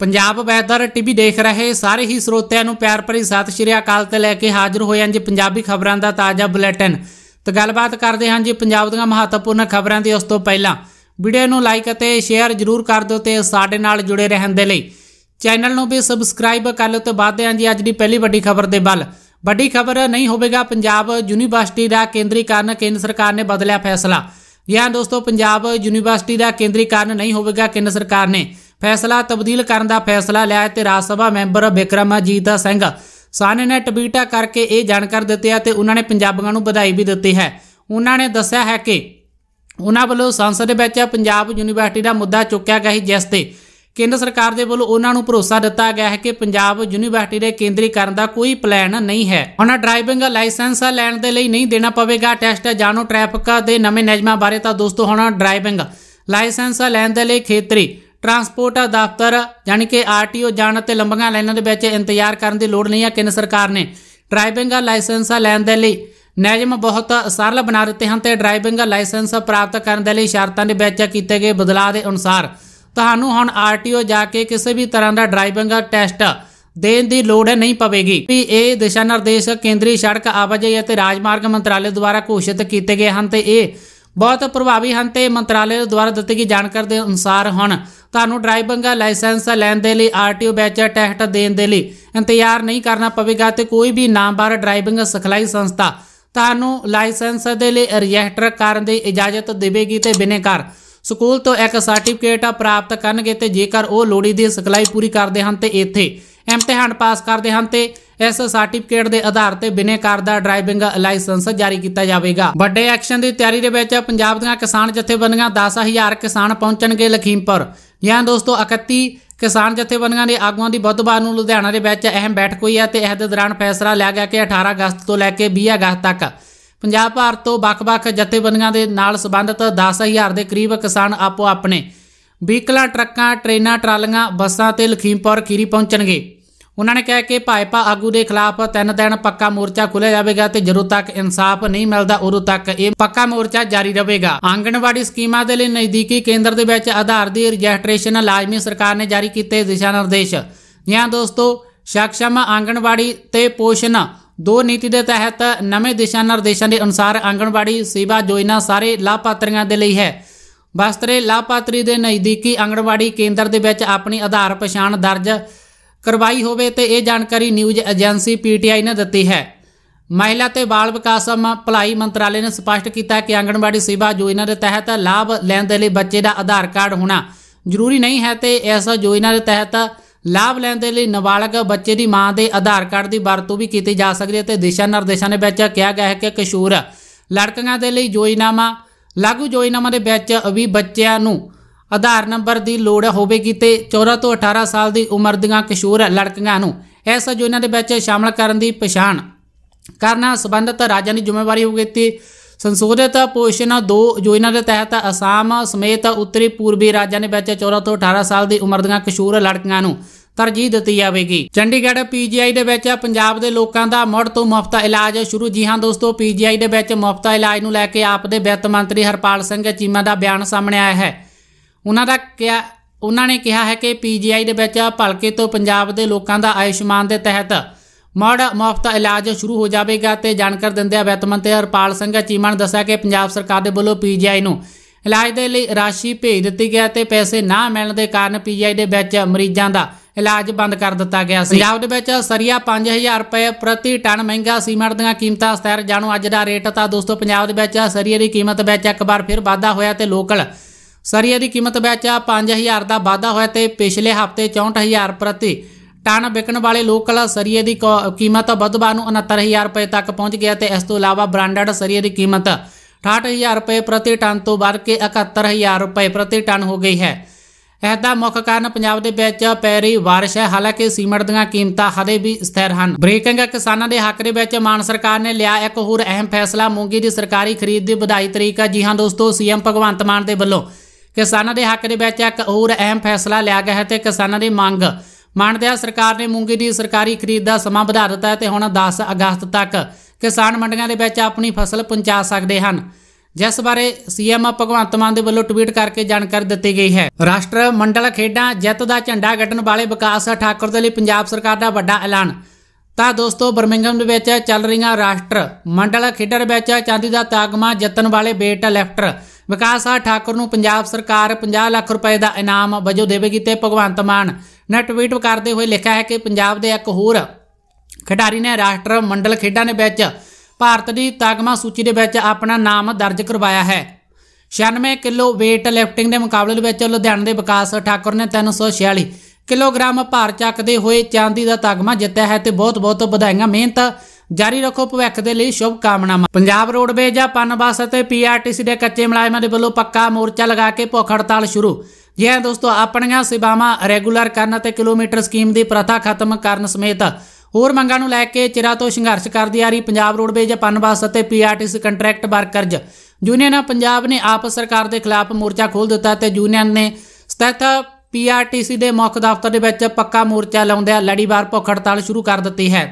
Punjab weather TV ਦੇਖ ਰਹੇ ਸਾਰੇ ਹੀ ਸਰੋਤਿਆਂ ਨੂੰ ਪਿਆਰ ਭਰੀ ਸਤਿ ਸ਼੍ਰੀ ਅਕਾਲ ਤੇ ਲੈ ਕੇ ਹਾਜ਼ਰ ਹੋਏ ਹਾਂ ਜੀ ਪੰਜਾਬੀ ਖਬਰਾਂ ਦਾ ਤਾਜ਼ਾ ਬੁਲੇਟਿਨ ਤੇ ਗੱਲਬਾਤ ਕਰਦੇ ਹਾਂ ਜੀ ਪੰਜਾਬ ਦੀਆਂ ਮਹੱਤਵਪੂਰਨ ਖਬਰਾਂ ਦੀ ਉਸ ਤੋਂ ਪਹਿਲਾਂ ਵੀਡੀਓ ਨੂੰ ਲਾਈਕ ਅਤੇ ਸ਼ੇਅਰ ਜ਼ਰੂਰ ਕਰ ਦਿਓ ਤੇ ਸਾਡੇ ਨਾਲ ਜੁੜੇ ਰਹਿਣ ਦੇ ਲਈ ਚੈਨਲ ਨੂੰ ਵੀ ਸਬਸਕ੍ਰਾਈਬ ਕਰ ਲਓ ਤੇ ਬਾਅਦ ਹਾਂ ਜੀ ਅੱਜ ਦੀ ਪਹਿਲੀ ਵੱਡੀ ਖਬਰ ਦੇ ਵੱਲ ਵੱਡੀ ਖਬਰ ਨਹੀਂ ਹੋਵੇਗਾ ਪੰਜਾਬ ਯੂਨੀਵਰਸਿਟੀ ਦਾ ਕੇਂਦਰੀਕਰਨ ਕੇਂਦਰ ਸਰਕਾਰ ਨੇ ਬਦਲਿਆ ਫੈਸਲਾ ਹਾਂ ਦੋਸਤੋ ਪੰਜਾਬ ਯੂਨੀਵਰਸਿਟੀ ਦਾ ਕੇਂਦਰੀਕਰਨ ਨਹੀਂ ਹੋਵੇਗਾ ਕੇਂਦਰ ਸਰਕਾਰ ਨੇ ਫੈਸਲਾ ਤਬਦੀਲ ਕਰਨ ਦਾ ਫੈਸਲਾ ਲਿਆ ਤੇ ਰਾਜ ਸਭਾ ਮੈਂਬਰ ਵਿਕਰਮਜੀਤ ਸਿੰਘ ਸਾਨੇ ਨੇ ਟਵੀਟਾ ਕਰਕੇ ਇਹ ਜਾਣਕਾਰੀ ਦਿੱਤੀ ਹੈ ਤੇ ਉਹਨਾਂ ਨੇ ਪੰਜਾਬੀਆਂ ਨੂੰ ਵਧਾਈ ਵੀ ਦਿੱਤੀ ਹੈ ਉਹਨਾਂ ਨੇ ਦੱਸਿਆ ਹੈ ਕਿ ਉਹਨਾਂ ਵੱਲੋਂ ਸੰਸਦ ਦੇ ਵਿੱਚ ਪੰਜਾਬ ਯੂਨੀਵਰਸਿਟੀ ਦਾ ਮੁੱਦਾ ਚੁੱਕਿਆ ਗਿਆ ਹੈ ਜਿਸ ਤੇ ਕੇਂਦਰ ਸਰਕਾਰ ਦੇ ਵੱਲੋਂ ਉਹਨਾਂ ਨੂੰ ਭਰੋਸਾ ਦਿੱਤਾ ਗਿਆ ਹੈ ਕਿ ਪੰਜਾਬ ਯੂਨੀਵਰਸਿਟੀ ਦੇ ਕੇਂਦਰੀਕਰਨ ਦਾ ਕੋਈ ਪਲਾਨ ਨਹੀਂ ਹੈ ਉਹਨਾਂ ਡਰਾਈਵਿੰਗ ਲਾਇਸੈਂਸ ਲੈਣ ਦੇ ਲਈ ਨਹੀਂ ਦੇਣਾ ਪਵੇਗਾ ਟੈਸਟ ਜਾਣੋ ਟ੍ਰੈਫਿਕ ਦੇ ਨਵੇਂ ਨਿਯਮਾਂ ਬਾਰੇ ਤਾਂ ਦੋਸਤੋ ਹੁਣ ਡਰਾਈਵਿੰਗ ਲਾਇਸੈਂਸ ਲੈਣ ਦੇ ਲਈ ਖੇਤਰੀ ਟਰਾਂਸਪੋਰਟ ਦਫ਼ਤਰ ਯਾਨੀ ਕਿ ਆਰਟੀਓ ਜਾਣ ਅਤੇ ਲੰਬੀਆਂ ਲਾਈਨਾਂ ਦੇ ਵਿੱਚ ਇੰਤਜ਼ਾਰ ਕਰਨ ਦੀ ਲੋੜ ਨਹੀਂ ਹੈ ਕਿੰਨ ਸਰਕਾਰ ਨੇ ਡਰਾਈਵਿੰਗ ਲਾਇਸੈਂਸ ਲੈਣ ਦੇ ਲਈ ਨਿਯਮ ਬਹੁਤ ਸਰਲ ਬਣਾ ਦਿੱਤੇ ਹਨ ਤੇ ਡਰਾਈਵਿੰਗ ਲਾਇਸੈਂਸ ਪ੍ਰਾਪਤ ਕਰਨ ਦੇ ਲਈ ਸ਼ਰਤਾਂ ਦੇ ਵਿੱਚ ਕੀਤੇ ਗਏ ਬਦਲਾਅ ਦੇ ਅਨੁਸਾਰ ਤੁਹਾਨੂੰ ਹੁਣ ਆਰਟੀਓ ਜਾ ਕੇ ਕਿਸੇ ਵੀ ਤਰ੍ਹਾਂ ਦਾ ਡਰਾਈਵਿੰਗ ਟੈਸਟ ਦੇਣ ਦੀ ਲੋੜ ਨਹੀਂ ਪਵੇਗੀ ਵੀ ਇਹ ਦਿਸ਼ਾ ਨਿਰਦੇਸ਼ ਕੇਂਦਰੀ ਸੜਕ ਆਵਾਜਾਈ ਅਤੇ ਰਾਜਮਾਰਗ ਮੰਤਰਾਲੇ ਦੁਆਰਾ ਘੋਸ਼ਿਤ ਕੀਤੇ ਗਏ ਹਨ ਤੇ ਇਹ ਬਹੁਤ ਪ੍ਰਭਾਵੀ ਹਨ ਤੇ ਮੰਤਰਾਲੇ ਦੁਆਰਾ ਦਿੱਤੀ ਗਈ ਜਾਣਕਾਰੀ ਦੇ ਅਨੁਸਾਰ ਹੁਣ ਤੁਹਾਨੂੰ ਡਰਾਈਵਿੰਗ ਲਾਇਸੈਂਸ ਲੈਣ ਦੇ ਲਈ ਆਰਟੀਓ ਬੈਚ ਟੈਸਟ ਦੇਣ ਦੇ ਲਈ ਇੰਤਜ਼ਾਰ ਨਹੀਂ ਕਰਨਾ ਪਵੇਗਾ ਤੇ ਕੋਈ ਵੀ ਨਾਮਵਾਰ ਡਰਾਈਵਿੰਗ ਸਿਖਲਾਈ ਸੰਸਥਾ ਤੁਹਾਨੂੰ ਲਾਇਸੈਂਸ ਦੇ ਲਈ ਰਜਿਸਟਰ ਕਰਨ ਦੀ ਇਜਾਜ਼ਤ ਦੇਵੇਗੀ ਤੇ ਬਿਨੇਕਾਰ ਸਕੂਲ ਤੋਂ ਇੱਕ ਸਰਟੀਫਿਕੇਟ ਪ੍ਰਾਪਤ ਕਰਨਗੇ ਤੇ ਜੇਕਰ ਉਹ ਲੋੜੀ ਦੀ ਸਿਖਲਾਈ ਪੂਰੀ ਕਰਦੇ ਹਨ ਤੇ ਇੱਥੇ ਇਮਤਿਹਾਨ ਪਾਸ ਕਰਦੇ ਹਨ ਤੇ ਇਸ ਸਰਟੀਫਿਕੇਟ ਦੇ ਆਧਾਰ ਤੇ ਬਿਨੇਕਾਰ ਦਾ ਡਰਾਈਵਿੰਗ ਲਾਇਸੈਂਸ ਜਾਰੀ ਕੀਤਾ ਜਾਵੇਗਾ ਵੱਡੇ ਐਕਸ਼ਨ ਦੀ ਤਿਆਰੀ ਦੇ ਵਿੱਚ ਪੰਜਾਬ ਦੀਆਂ ਕਿਸਾਨ ਜਥੇਬੰਦੀਆਂ 10000 ਕਿਸਾਨ ਪਹੁੰਚਣਗੇ ਲਖੀਮਪੁਰ ਜਾਂ ਦੋਸਤੋ 31 ਕਿਸਾਨ ਜਥੇਬੰਦੀਆਂ ਦੇ ਆਗੂਆਂ ਦੀ ਬੁੱਧਵਾਰ ਨੂੰ ਲੁਧਿਆਣਾ ਦੇ ਵਿੱਚ ਅਹਿਮ ਬੈਠਕ ਹੋਈ ਹੈ ਤੇ ਇਸ ਦੇ ਦੌਰਾਨ ਫੈਸਲਾ ਲਿਆ ਗਿਆ ਕਿ 18 ਅਗਸਤ ਤੋਂ ਲੈ ਕੇ 20 ਅਗਸਤ ਤੱਕ ਪੰਜਾਬ ਭਾਰਤ ਤੋਂ ਵੱਖ-ਵੱਖ ਜਥੇਬੰਦੀਆਂ ਦੇ ਨਾਲ ਸੰਬੰਧਿਤ 10000 ਦੇ ਕਰੀਬ ਕਿਸਾਨ ਆਪੋ ਆਪਣੇ ਵਹੀਕਲਾਂ ਟਰੱਕਾਂ ਟ੍ਰੇਨਾਂ ਟਰਾਲੀਆਂ ਬੱਸਾਂ ਤੇ ਲਖੀਮਪੁਰ ਖੀਰੀ ਪਹੁੰਚਣਗੇ ਉਹਨਾਂ ਨੇ ਕਿਹਾ ਕਿ ਭਾਜਪਾ ਆਗੂ ਦੇ ਖਿਲਾਫ ਤਿੰਨ ਦਿਨ ਪੱਕਾ ਮੋਰਚਾ ਖੁੱਲਿਆ ਜਾਵੇਗਾ ਤੇ ਜਦੋਂ ਤੱਕ ਇਨਸਾਫ ਨਹੀਂ ਮਿਲਦਾ ਉਦੋਂ ਤੱਕ ਇਹ ਪੱਕਾ ਮੋਰਚਾ ਜਾਰੀ ਰਹੇਗਾ ਆਂਗਣਵਾੜੀ ਸਕੀਮਾਂ ਦੇ ਲਈ ਨਜ਼ਦੀਕੀ ਕੇਂਦਰ ਦੇ ਵਿੱਚ ਆਧਾਰ ਦੀ ਰਜਿਸਟ੍ਰੇਸ਼ਨ ਲਾਜ਼ਮੀ ਸਰਕਾਰ ਨੇ ਜਾਰੀ ਕੀਤੇ ਦਿਸ਼ਾ ਨਿਰਦੇਸ਼ ਜਾਂ ਦੋਸਤੋ ਸ਼ਕਸ਼ਮ ਆਂਗਣਵਾੜੀ ਤੇ ਪੋਸ਼ਣ ਦੋ ਨੀਤੀ ਦੇ ਤਹਿਤ ਨਵੇਂ ਦਿਸ਼ਾ ਨਿਰਦੇਸ਼ਾਂ ਦੇ ਅਨੁਸਾਰ ਆਂਗਣਵਾੜੀ ਸੇਵਾ ਜੋਇਨਾ ਸਾਰੇ ਲਾਭਪਾਤਰੀਆਂ ਦੇ ਲਈ ਹੈ ਬਸਤਰੇ ਲਾਭਪਾਤਰੀ ਦੇ ਨਜ਼ਦੀਕੀ ਆਂਗਣਵਾੜੀ ਕੇਂਦਰ ਦੇ ਵਿੱਚ ਆਪਣੀ ਆਧਾਰ ਪਛਾਣ ਦਰਜ ਕਰਵਾਈ ਹੋਵੇ ਤੇ ਇਹ ਜਾਣਕਾਰੀ ਨਿਊਜ਼ ਏਜੰਸੀ ਪੀਟੀਆਈ ਨੇ ਦਿੱਤੀ ਹੈ ਮਹਿਲਾ ਤੇ ਬਾਲ ਵਿਕਾਸ ਭਲਾਈ ਮੰਤਰਾਲੇ ਨੇ ਸਪਸ਼ਟ ਕੀਤਾ ਕਿ ਆਂਗਣਵਾੜੀ ਸੇਵਾ ਯੋਜਨਾ ਦੇ ਤਹਿਤ ਲਾਭ ਲੈਣ ਦੇ ਲਈ ਬੱਚੇ ਦਾ ਆਧਾਰ ਕਾਰਡ ਹੋਣਾ ਜ਼ਰੂਰੀ ਨਹੀਂ ਹੈ ਤੇ ਇਸ ਯੋਜਨਾ ਦੇ ਤਹਿਤ ਲਾਭ ਲੈਣ ਦੇ ਲਈ ਨਾਬਾਲਗ ਬੱਚੇ ਦੀ ਮਾਂ ਦੇ ਆਧਾਰ ਕਾਰਡ ਦੀ ਵਰਤੋਂ ਵੀ ਕੀਤੀ ਜਾ ਸਕਦੀ ਹੈ ਤੇ ਦਿਸ਼ਾ ਨਿਰਦੇਸ਼ਾਂ ਦੇ ਵਿੱਚ ਕਿਹਾ ਗਿਆ ਹੈ ਕਿ ਕਿਸ਼ੋਰ ਲੜਕੀਆਂ ਦੇ ਲਈ ਯੋਜਨਾਵਾਂ ਲਾਗੂ ਯੋਜਨਾਵਾਂ ਦੇ ਵਿੱਚ ਵੀ ਬੱਚਿਆਂ ਨੂੰ ਆਧਾਰ ਨੰਬਰ ਦੀ ਲੋੜ ਹੋਵੇਗੀ ਤੇ 14 ਤੋਂ 18 ਸਾਲ ਦੀ ਉਮਰ ਦੀਆਂ ਕਿਸ਼ੋਰ ਲੜਕੀਆਂ ਨੂੰ ਇਸ ਯੋਜਨਾ ਦੇ ਵਿੱਚ ਸ਼ਾਮਲ ਕਰਨ ਦੀ ਪਛਾਣ ਕਰਨਾ ਸੰਬੰਧਤ ਰਾਜਾਂ ਦੀ ਜ਼ਿੰਮੇਵਾਰੀ ਹੋਵੇਗੀ ਤੇ ਸੰਸ਼ੋਧਿਤ ਪੋਸ਼ਣ 2 ਯੋਜਨਾ ਦੇ ਤਹਿਤ ਅਸਾਮ ਸਮੇਤ ਉੱਤਰੀ ਪੂਰਬੀ ਰਾਜਾਂ ਦੇ ਵਿੱਚ 14 ਤੋਂ 18 ਸਾਲ ਦੀ ਉਮਰ ਦੀਆਂ ਕਿਸ਼ੋਰ ਲੜਕੀਆਂ ਨੂੰ ਤਰਜੀਹ ਦਿੱਤੀ ਜਾਵੇਗੀ ਚੰਡੀਗੜ੍ਹ ਪੀਜੀਆਈ ਦੇ ਵਿੱਚ ਪੰਜਾਬ ਦੇ ਲੋਕਾਂ ਦਾ ਮੁੜ ਤੋਂ ਮੁਫਤ ਇਲਾਜ ਸ਼ੁਰੂ ਜੀ ਹਾਂ ਦੋਸਤੋ ਪੀਜੀਆਈ ਦੇ ਵਿੱਚ ਮੁਫਤ ਇਲਾਜ ਨੂੰ ਲੈ ਕੇ ਆਪ ਦੇ ਵਿੱਤ ਮੰਤਰੀ ਹਰਪਾਲ ਸਿੰਘ ਚੀਮਾ ਦਾ ਬਿਆਨ ਸਾਹਮਣੇ ਆਇਆ ਹੈ ਉਹਨਾਂ ਦਾ ਕਿਹਾ ਉਹਨਾਂ ਨੇ ਕਿਹਾ ਹੈ ਕਿ ਪੀਜੀਆਈ ਦੇ ਵਿੱਚ ਭਲਕੇ ਤੋਂ ਪੰਜਾਬ ਦੇ ਲੋਕਾਂ ਦਾ ਆਯੁਸ਼ਮਾਨ ਦੇ ਤਹਿਤ ਮੜ ਮੁਫਤ ਇਲਾਜ ਸ਼ੁਰੂ ਹੋ ਜਾਵੇਗਾ ਤੇ ਜਾਣਕਾਰੀ ਦਿੰਦਿਆਂ ਵਿੱਤ ਮੰਤਰੀ ਹਰਪਾਲ ਸਿੰਘ ਚੀਮਾ ਨੇ ਦੱਸਿਆ ਕਿ ਪੰਜਾਬ ਸਰਕਾਰ ਦੇ ਵੱਲੋਂ ਪੀਜੀਆਈ ਨੂੰ ਇਲਾਜ ਦੇ ਲਈ ਰਾਸ਼ੀ ਭੇਜ ਦਿੱਤੀ ਗਿਆ ਤੇ ਪੈਸੇ ਨਾ ਮਿਲਣ ਦੇ ਕਾਰਨ ਪੀਜੀਆਈ ਦੇ ਵਿੱਚ ਮਰੀਜ਼ਾਂ ਦਾ ਇਲਾਜ ਬੰਦ ਕਰ ਦਿੱਤਾ ਗਿਆ ਸੀ ਪੰਜਾਬ ਦੇ ਵਿੱਚ ਸਰੀਆ 5000 ਰੁਪਏ ਪ੍ਰਤੀ ਟਨ ਮਹਿੰਗਾ ਸੀਮੈਂਟ ਦੀਆਂ ਕੀਮਤਾਂ ਸਥਿਰ ਜਾਣੋ ਅੱਜ ਦਾ ਰੇਟ ਤਾਂ ਦੋਸਤੋ ਪੰਜਾਬ ਦੇ ਵਿੱਚ ਸਰੀਏ ਦੀ ਕੀਮਤ ਵਿੱਚ ਇੱਕ ਵਾਰ ਫਿਰ ਵਾਧਾ ਹੋਇਆ ਤੇ ਲੋਕਲ ਸਰੀਏ ਦੀ ਕੀਮਤ ਵਿੱਚ 5000 ਦਾ ਵਾਧਾ ਹੋਇਆ ਤੇ ਪਿਛਲੇ ਹਫ਼ਤੇ 64000 ਪ੍ਰਤੀ ਟਨ ਵਿਕਣ ਵਾਲੇ ਲੋਕਲ ਸਰੀਏ ਦੀ ਕੀਮਤ ਵਧਵਾ ਨੂੰ 69000 ਰੁਪਏ ਤੱਕ ਪਹੁੰਚ ਗਿਆ ਤੇ ਇਸ ਤੋਂ ਇਲਾਵਾ ਬ੍ਰਾਂਡਡ ਸਰੀਏ ਦੀ ਕੀਮਤ 68000 ਰੁਪਏ ਪ੍ਰਤੀ ਟਨ ਤੋਂ ਵੱਧ ਕੇ 71000 ਰੁਪਏ ਪ੍ਰਤੀ ਟਨ ਹੋ ਗਈ ਹੈ ਇਹਦਾ ਮੁੱਖ ਕਾਰਨ ਪੰਜਾਬ ਦੇ ਵਿੱਚ ਪੈਰੀ ਬਾਰਿਸ਼ ਹੈ ਹਾਲਾਂਕਿ ਸੀਮਟ ਦੀਆਂ ਕੀਮਤਾਂ ਹਲੇ ਵੀ ਸਥਿਰ ਹਨ ਬ੍ਰੇਕਿੰਗ ਕਿਸਾਨਾਂ ਦੇ ਹੱਕ ਦੇ ਵਿੱਚ ਮਾਨ ਸਰਕਾਰ ਨੇ ਲਿਆ ਇੱਕ ਹੋਰ ਅਹਿਮ ਫੈਸਲਾ ਮੂੰਗੀ ਦੀ ਸਰਕਾਰੀ ਖਰੀਦ ਦੀ ਵਧਾਈ ਤਰੀਕਾ ਜੀ ਹਾਂ ਦੋਸਤੋ ਸੀਐਮ ਭਗਵੰਤ ਮਾਨ ਦੇ ਵੱਲੋਂ ਕਿਸਾਨਾਂ ਦੇ ਹੱਕ ਦੇ ਵਿੱਚ ਇੱਕ ਹੋਰ ਅਹਿਮ ਫੈਸਲਾ ਲਿਆ ਗਿਆ ਹੈ ਤੇ ਕਿਸਾਨਾਂ ਦੀ ਮੰਗ ਮੰਨਦਿਆਂ ਸਰਕਾਰ ਨੇ ਮੂੰਗੀ ਦੀ ਸਰਕਾਰੀ ਖਰੀਦ ਦਾ ਸਮਾਂ ਵਧਾ ਦਿੱਤਾ ਹੈ ਤੇ ਹੁਣ 10 ਅਗਸਤ ਤੱਕ ਕਿਸਾਨ ਮੰਡੀਆਂ ਦੇ ਵਿੱਚ ਆਪਣੀ ਫਸਲ ਪਹੁੰਚਾ ਸਕਦੇ ਹਨ ਜਿਸ ਬਾਰੇ ਸੀਐਮ ਭਗਵੰਤ ਮਾਨ ਦੇ ਵੱਲੋਂ ਟਵੀਟ ਕਰਕੇ ਜਾਣਕਾਰੀ ਦਿੱਤੀ ਗਈ ਹੈ ਰਾਸ਼ਟਰ ਮੰਡਲ ਖੇਡਾਂ ਜਿੱਤ ਦਾ ਝੰਡਾ ਗੱਡਣ ਵਾਲੇ ਵਿਕਾਸ ਠਾਕੁਰ ਦੇ ਲਈ ਪੰਜਾਬ ਸਰਕਾਰ ਦਾ ਵੱਡਾ ਐਲਾਨ ਤਾਂ ਦੋਸਤੋ ਬਰਮਿੰਗਮ ਦੇ ਵਿੱਚ ਚੱਲ ਰਹੀਆਂ ਰਾਸ਼ਟਰ ਮੰਡਲ ਖੇਡਾਂ ਵਿੱਚ ਚਾਂਦੀ ਦਾ ਤਾਗਮਾ ਜਿੱਤਣ ਵਾਲੇ ਬੇਟ ਲੈਫਟਰ ਵਿਕਾਸ ਆ ਠਾਕੁਰ ਨੂੰ ਪੰਜਾਬ ਸਰਕਾਰ 50 ਲੱਖ ਰੁਪਏ ਦਾ ਇਨਾਮ ਵਜੋਂ ਦੇਵੇਗੀ ਤੇ ਭਗਵੰਤ ਮਾਨ ਨੇ ਟਵੀਟ ਕਰਦੇ ਹੋਏ ਲਿਖਿਆ ਹੈ ਕਿ ਪੰਜਾਬ ਦੇ ਇੱਕ ਹੋਰ ਖਿਡਾਰੀ ਨੇ ਰਾਸ਼ਟਰ ਮੰਡਲ ਖੇਡਾਂ ਦੇ ਵਿੱਚ ਭਾਰਤ ਦੀ ਤਗਮਾ ਸੂਚੀ ਦੇ ਵਿੱਚ ਆਪਣਾ ਨਾਮ ਦਰਜ ਕਰਵਾਇਆ ਹੈ 96 ਕਿਲੋ weight lifting ਦੇ ਮੁਕਾਬਲੇ ਦੇ ਵਿੱਚ ਲੁਧਿਆਣਾ ਦੇ ਵਿਕਾਸ ਠਾਕੁਰ ਨੇ 346 ਕਿਲੋਗ੍ਰਾਮ ਭਾਰ ਚੱਕਦੇ ਹੋਏ ਚਾਂਦੀ ਦਾ ਤਗਮਾ ਜਿੱਤਿਆ ਹੈ ਤੇ ਬਹੁਤ-ਬਹੁਤ ਵਧਾਈਆਂ ਮਿਹਨਤ ਜਾਰੀ ਰੱਖੋ ਭਵਿੱਖ ਦੇ ਲਈ ਸ਼ੁਭ ਕਾਮਨਾਵਾਂ ਪੰਜਾਬ ਰੋਡਵੇਜ ਜਾਂ ਪਨਬਸ ਅਤੇ ਪੀਆਰਟੀਸੀ ਦੇ ਕੱਚੇ ਮਲਾਈਮਾਂ ਦੇ ਵੱਲੋਂ ਪੱਕਾ ਮੋਰਚਾ ਲਗਾ ਕੇ ਭੁੱਖ ਹੜਤਾਲ ਸ਼ੁਰੂ ਜੀ ਹਾਂ ਦੋਸਤੋ ਆਪਣੀਆਂ ਸੇਵਾਵਾਂ ਰੈਗੂਲਰ ਕਰਨ ਅਤੇ ਕਿਲੋਮੀਟਰ ਸਕੀਮ ਦੀ ਪ੍ਰਥਾ ਖਤਮ ਕਰਨ ਸਮੇਤ ਹੋਰ ਮੰਗਾਂ ਨੂੰ ਲੈ ਕੇ ਚਿਰਾ ਤੋਂ ਸੰਘਰਸ਼ ਕਰਦੀ ਆ ਰਹੀ ਪੰਜਾਬ ਰੋਡਵੇਜ ਪਨਬਸ ਅਤੇ PRTC contract workers union Punjab ਨੇ ਆਪ ਸਰਕਾਰ ਦੇ ਖਿਲਾਫ ਮੋਰਚਾ ਖੋਲ ਦਿੱਤਾ ਤੇ ਯੂਨੀਅਨ ਨੇ ਸਥਿਤ ਪੀਆਰਟੀਸੀ ਦੇ ਮੁੱਖ ਦਫ਼ਤਰ ਦੇ ਵਿੱਚ ਪੱਕਾ ਮੋਰਚਾ ਲਾਉਂਦਿਆਂ ਲੜੀਵਾਰ ਭੁੱਖ ਹੜਤਾਲ ਸ਼ੁਰੂ ਕਰ ਦਿੱਤੀ ਹੈ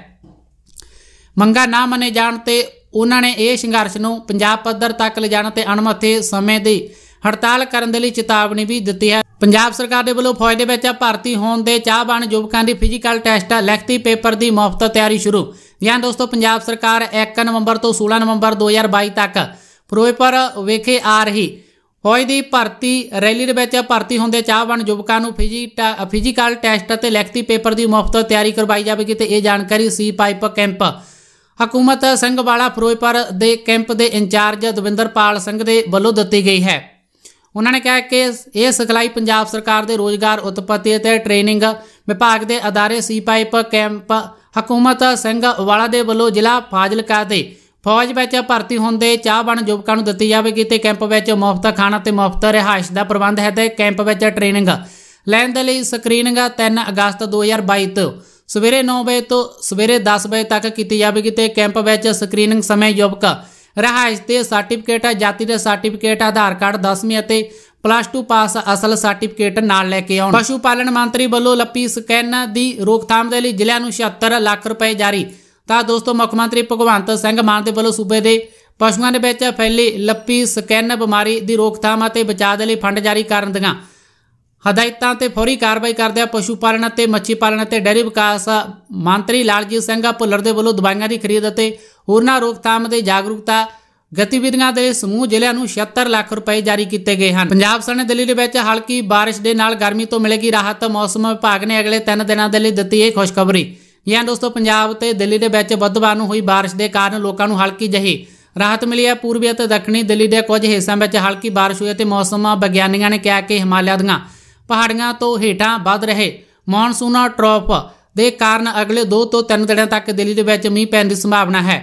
ਮੰਗਾ ਨਾ ਮੰਨੇ ਜਾਣ ਤੇ ਉਹਨਾਂ ਨੇ ਇਹ ਸੰਘਰਸ਼ ਨੂੰ ਪੰਜਾਬ ਪੱਧਰ ਤੱਕ ਲਿਜਾਣ ਤੇ ਅਣਮਤੇ ਸਮੇਂ ਦੀ ਹੜਤਾਲ ਕਰਨ ਦੇ ਲਈ ਚੇਤਾਵਨੀ ਵੀ ਦਿੱਤੀ ਹੈ ਪੰਜਾਬ ਸਰਕਾਰ ਦੇ ਵੱਲੋਂ ਫੌਜ ਦੇ ਵਿੱਚ ਭਰਤੀ ਹੋਣ ਦੇ ਚਾਹਵਾਨ ਯੁਵਕਾਂ ਦੀ ਫਿਜ਼ੀਕਲ ਟੈਸਟ ਲਿਖਤੀ ਪੇਪਰ ਦੀ ਮੁਫਤ ਤਿਆਰੀ ਸ਼ੁਰੂ ਜਾਂ ਦੋਸਤੋ ਪੰਜਾਬ ਸਰਕਾਰ 1 ਨਵੰਬਰ ਤੋਂ 16 ਨਵੰਬਰ 2022 ਤੱਕ ਫਿਰੋਜ਼ਪੁਰ ਵਿਖੇ ਆ ਰਹੀ ਫੌਜ ਦੀ ਭਰਤੀ ਰੈਲੀ ਦੇ ਵਿੱਚ ਭਰਤੀ ਹੁੰਦੇ ਚਾਹਵਾਨ ਯੁਵਕਾਂ ਨੂੰ ਫਿਜ਼ੀਕਲ ਟੈਸਟ ਅਤੇ ਲਿਖਤੀ ਪੇਪਰ ਦੀ ਮੁਫਤ ਤਿਆਰੀ ਕਰਵਾਈ ਜਾਵੇਗੀ ਤੇ ਇਹ ਜਾਣਕਾਰੀ ਸੀ ਪਾਈਪ ਕੈਂਪ ਹਕੂਮਤ ਸਿੰਘਵਾਲਾ ਫਿਰੋਜ਼ਪੁਰ ਦੇ ਕੈਂਪ ਦੇ ਇੰਚਾਰਜ ਦਵਿੰਦਰਪਾਲ ਸਿੰਘ ਦੇ ਵੱਲੋਂ ਦਿੱਤੀ ਗਈ ਹੈ ਉਹਨਾਂ ਨੇ ਕਿਹਾ ਕਿ ਇਹ ਸਿਖਲਾਈ ਪੰਜਾਬ ਸਰਕਾਰ ਦੇ ਰੋਜ਼ਗਾਰ ਉਤਪਤੀ ਅਤੇ ਟ੍ਰੇਨਿੰਗ ਵਿਭਾਗ ਦੇ ਅਦਾਰੇ ਪਾਈਪ ਕੈਂਪ ਹਕੂਮਤ ਸਿੰਘ ਵਾਲਾ ਦੇ ਵੱਲੋਂ ਜ਼ਿਲ੍ਹਾ ਫਾਜ਼ਿਲਕਾ ਦੇ ਫੌਜ ਵਿੱਚ ਭਰਤੀ ਹੁੰਦੇ ਚਾਹਵਾਨ ਯੁਵਕਾਂ ਨੂੰ ਦਿੱਤੀ ਜਾਵੇਗੀ ਤੇ ਕੈਂਪ ਵਿੱਚ ਮੁਫਤ ਖਾਣਾ ਤੇ ਮੁਫਤ ਰਿਹਾਇਸ਼ ਦਾ ਪ੍ਰਬੰਧ ਹੈ ਤੇ ਕੈਂਪ ਵਿੱਚ ਟ੍ਰੇਨਿੰਗ ਲੈਣ ਦੇ ਲਈ ਸਕਰੀਨਿੰਗ 3 ਅਗਸਤ 2022 ਤੋਂ ਸਵੇਰੇ 9 ਵਜੇ ਤੋਂ ਸਵੇਰੇ 10 ਵਜੇ ਤੱਕ ਕੀਤੀ ਜਾਵੇਗੀ ਤੇ ਕੈਂਪ ਵਿੱਚ ਸਕਰੀਨਿੰਗ ਸਮੇਂ ਯੁਵਕ ਰਹਾਇਸ਼ ਤੇ ਸਰਟੀਫਿਕੇਟ ਜਾਤੀ ਦੇ ਸਰਟੀਫਿਕੇਟ ਆਧਾਰ ਕਾਰਡ 10ਵੀਂ ਅਤੇ ਪਲੱਸ 2 ਪਾਸ ਅਸਲ ਸਰਟੀਫਿਕੇਟ ਨਾਲ ਲੈ ਕੇ ਆਉਣ ਪਸ਼ੂ ਪਾਲਣ ਮੰਤਰੀ ਵੱਲੋਂ ਲੱਪੀ ਸਕੈਨ ਦੀ ਰੋਕਥਾਮ ਦੇ ਲਈ ਜ਼ਿਲ੍ਹਿਆਂ ਨੂੰ 76 ਲੱਖ ਰੁਪਏ ਜਾਰੀ ਤਾਂ ਦੋਸਤੋ ਮੁੱਖ ਮੰਤਰੀ ਭਗਵੰਤ ਸਿੰਘ ਮਾਨ ਦੇ ਵੱਲੋਂ ਸੂਬੇ ਦੇ ਪਸ਼ੂਆਂ ਦੇ ਵਿੱਚ ਫੈਲੀ ਲੱਪੀ ਸਕੈਨ ਬਿਮਾਰੀ ਦੀ ਰੋਕਥਾਮ ਅਤੇ ਬਚਾਅ ਦੇ ਲਈ ਫੰਡ ਜਾਰੀ ਕਰਨ ਦੀਆਂ ਹਦਾਇਤਾਂ ਤੇ ਫੌਰੀ ਕਾਰਵਾਈ ਕਰਦਿਆਂ ਪਸ਼ੂ ਪਾਲਣ ਅਤੇ ਮੱਛੀ ਪਾਲਣ ਅਤੇ ਡੈਰੀ ਵਿਕਾਸ ਮੰਤਰੀ ਲਾਲਜੀਤ ਸਿੰਘ ਭੁੱਲਰ ਦੇ ਵੱਲੋਂ ਦਵਾਈਆਂ ਦੀ ਖਰੀਦ ਅਤੇ ਹੋਰਨਾਂ ਰੋਕਥਾਮ ਦੇ ਜਾਗਰੂਕਤਾ ਗਤੀਵਿਧੀਆਂ ਦੇ ਸਮੂਹ ਜ਼ਿਲ੍ਹਿਆਂ ਨੂੰ 76 ਲੱਖ ਰੁਪਏ ਜਾਰੀ ਕੀਤੇ ਗਏ ਹਨ ਪੰਜਾਬ ਸਣੇ ਦਿੱਲੀ ਦੇ ਵਿੱਚ ਹਲਕੀ بارش ਦੇ ਨਾਲ ਗਰਮੀ ਤੋਂ ਮਿਲੇਗੀ ਰਾਹਤ ਮੌਸਮ ਵਿਭਾਗ ਨੇ ਅਗਲੇ 3 ਦਿਨਾਂ ਦੇ ਲਈ ਦਿੱਤੀ ਇਹ ਖੁਸ਼ਖਬਰੀ ਯਾਨ ਦੋਸਤੋ ਪੰਜਾਬ ਤੇ ਦਿੱਲੀ ਦੇ ਵਿੱਚ ਬੁੱਧਵਾਰ ਨੂੰ ਹੋਈ بارش ਦੇ ਕਾਰਨ ਲੋਕਾਂ ਨੂੰ ਹਲਕੀ ਜਹੀ ਰਾਹਤ ਮਿਲੀ ਹੈ ਪੂਰਬੀ ਅਤੇ ਦੱਖਣੀ ਦਿੱਲੀ ਦੇ ਕੁਝ ਹਿੱਸਿਆਂ ਵਿੱਚ ਹਲਕੀ بارش ਹੋਈ ਅਤੇ ਮੌਸਮ ਵਿਗਿਆਨੀਆਂ ਨੇ ਕਿਹਾ ਕਿ ਹਿਮਾਲਿਆ ਦੀਆਂ ਪਹਾੜੀਆਂ ਤੋਂ ਹੇਠਾਂ ਵੱਧ ਰਹੇ ਮੌਨਸੂਨਾ ਟ੍ਰੌਪ ਦੇ ਕਾਰਨ ਅਗਲੇ 2 ਤੋਂ 3 ਦਿਨਾਂ ਤੱਕ ਦਿੱਲੀ ਦੇ ਵਿੱਚ ਮੀਂਹ ਪੈਣ ਦੀ ਸੰਭਾਵਨਾ ਹੈ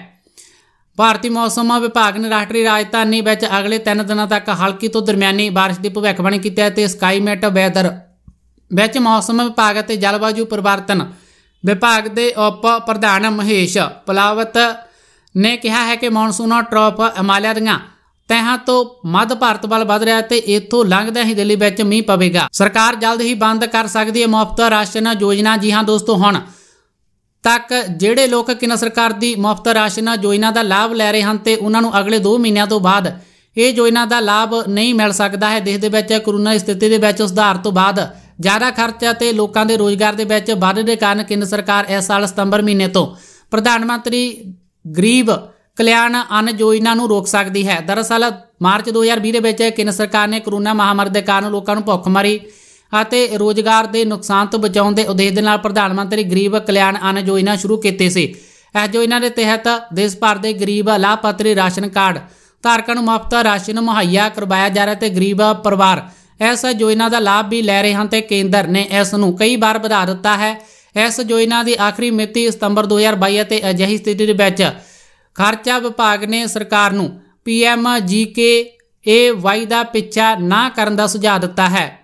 ਭਾਰਤੀ ਮੌਸਮ ਵਿਭਾਗ ਨੇ ਰਾਸ਼ਟਰੀ ਰਾਜਧਾਨੀ ਵਿੱਚ ਅਗਲੇ 3 ਦਿਨਾਂ ਤੱਕ ਹਲਕੀ ਤੋਂ ਦਰਮਿਆਨੀ بارش ਦੀ ਭਵਿੱਖਬਾਣੀ ਕੀਤੀ ਹੈ ਤੇ ਸਕਾਈਮੈਟ ਵੈਦਰ ਵਿੱਚ ਮੌਸਮ ਵਿਭਾਗ ਅਤੇ ਜਲਵਾਯੂ ਪਰਿਵਰਤਨ ਵਿਭਾਗ ਦੇ ਉਪ ਪ੍ਰਧਾਨ ਮਹੇਸ਼ ਪਲਾਵਤ ਨੇ ਕਿਹਾ ਹੈ ਕਿ ਮੌਨਸੂਨਾ ਟ੍ਰੌਪ ਹਿਮਾਲਿਆ ਦੀਆਂ ਤਹਾਂ ਤੋਂ ਮੱਧ ਭਾਰਤ ਵੱਲ ਵੱਧ ਰਿਹਾ ਤੇ ਇੱਥੋਂ ਲੰਘਦਾ ਹੀ ਦਿੱਲੀ ਵਿੱਚ ਮੀਂਹ ਪਵੇਗਾ ਸਰਕਾਰ ਜਲਦ ਹੀ ਬੰਦ ਕਰ ਸਕਦੀ ਹੈ ਮੁਫਤ ਰਾਸ਼ਨ ਯੋਜਨਾ ਜੀ ਹਾਂ ਦੋਸਤੋ ਹੁਣ ਤੱਕ ਜਿਹੜੇ ਲੋਕ ਕੇਂਦਰ ਸਰਕਾਰ ਦੀ ਮੁਫਤ ਰਾਸ਼ਨ ਯੋਜਨਾ ਦਾ ਲਾਭ ਲੈ ਰਹੇ ਹਨ ਤੇ ਉਹਨਾਂ ਨੂੰ ਅਗਲੇ 2 ਮਹੀਨਿਆਂ ਤੋਂ ਬਾਅਦ ਇਹ ਯੋਜਨਾ ਦਾ ਲਾਭ ਨਹੀਂ ਮਿਲ ਸਕਦਾ ਹੈ ਦੇਸ਼ ਦੇ ਵਿੱਚ ਕਰੋਨਾ ਸਥਿਤੀ ਦੇ ਵਿੱਚ ਸੁਧਾਰ ਤੋਂ ਬਾਅਦ ਜ਼ਿਆਦਾ ਖਰਚਾ ਤੇ ਲੋਕਾਂ ਦੇ ਰੋਜ਼ਗਾਰ ਦੇ ਵਿੱਚ ਵਾਧੇ ਦੇ ਕਾਰਨ ਕੇਂਦਰ ਸਰਕਾਰ ਇਸ ਸਾਲ ਸਤੰਬਰ ਮਹੀਨੇ ਤੋਂ ਪ੍ਰਧਾਨ ਮੰਤਰੀ ਗਰੀਬ ਕਲਿਆਣ ਅਨ ਯੋਜਨਾ ਨੂੰ ਰੋਕ ਸਕਦੀ ਹੈ ਦਰਅਸਲ ਮਾਰਚ 2020 ਦੇ ਵਿੱਚ ਕੇਂਦਰ ਸਰਕਾਰ ਨੇ ਕਰੋਨਾ ਮਹਾਮਾਰੀ ਦੇ ਕਾਰਨ ਲੋਕਾਂ ਨੂੰ ਮਾਰੀ ਅਤੇ ਰੋਜ਼ਗਾਰ ਦੇ ਨੁਕਸਾਨ ਤੋਂ ਬਚਾਉਣ ਦੇ ਉਦੇਸ਼ ਦੇ ਨਾਲ ਪ੍ਰਧਾਨ ਮੰਤਰੀ ਗਰੀਬ ਕਲਿਆਣ ਅਨ ਯੋਜਨਾ ਸ਼ੁਰੂ ਕੀਤੀ ਸੀ ਇਹ ਜੋਇਨਾ ਦੇ ਤਹਿਤ ਦੇਸ਼ ਭਰ ਦੇ ਗਰੀਬ ਲਾਭਪਾਤਰੀ ਰਾਸ਼ਨ ਕਾਰਡ ਧਾਰਕਾਂ ਨੂੰ ਮੁਫਤ ਰਾਸ਼ਨ ਮੁਹੱਈਆ ਕਰਵਾਇਆ ਜਾ ਰਿਹਾ ਤੇ ਗਰੀਬ ਪਰਿਵਾਰ ਇਸ ਯੋਜਨਾ ਦਾ ਲਾਭ ਵੀ ਲੈ ਰਹੇ ਹਨ ਤੇ ਕੇਂਦਰ ਨੇ ਇਸ ਨੂੰ ਕਈ ਵਾਰ ਵਧਾ ਦਿੱਤਾ ਹੈ ਇਸ ਯੋਜਨਾ ਦੀ ਆਖਰੀ ਮਿਤੀ ਸਤੰਬਰ 2022 ਅਤੇ ਅਜਿਹੀ ਸਥਿਤੀ ਦੇ ਵਿੱਚ ਖਰਚਾ ਵਿਭਾਗ ਨੇ ਸਰਕਾਰ ਨੂੰ ਪੀਐਮ ਜੀਕੇ ਏ ਵਾਈ ਦਾ ਪਿੱਛਾ ਨਾ ਕਰਨ ਦਾ ਸੁਝਾਅ ਦਿੱਤਾ ਹੈ